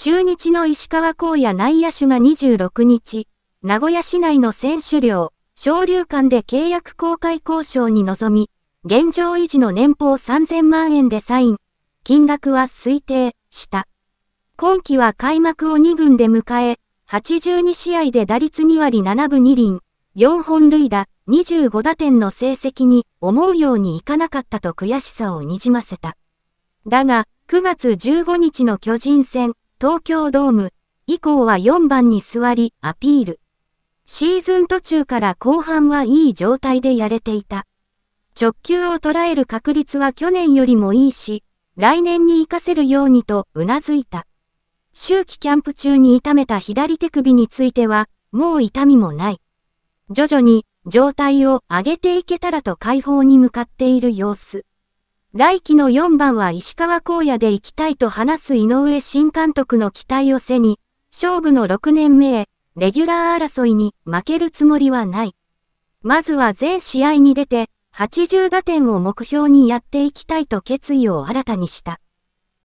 中日の石川光也内野手が26日、名古屋市内の選手寮、昇竜館で契約公開交渉に臨み、現状維持の年俸3000万円でサイン、金額は推定した。今季は開幕を2軍で迎え、82試合で打率2割7分2厘、4本塁打、25打点の成績に思うようにいかなかったと悔しさをにじませた。だが、9月15日の巨人戦、東京ドーム以降は4番に座りアピール。シーズン途中から後半はいい状態でやれていた。直球を捉える確率は去年よりもいいし、来年に活かせるようにとうなずいた。秋季キャンプ中に痛めた左手首については、もう痛みもない。徐々に状態を上げていけたらと解放に向かっている様子。来季の4番は石川荒野で行きたいと話す井上新監督の期待を背に、勝負の6年目へ、レギュラー争いに負けるつもりはない。まずは全試合に出て、80打点を目標にやっていきたいと決意を新たにした。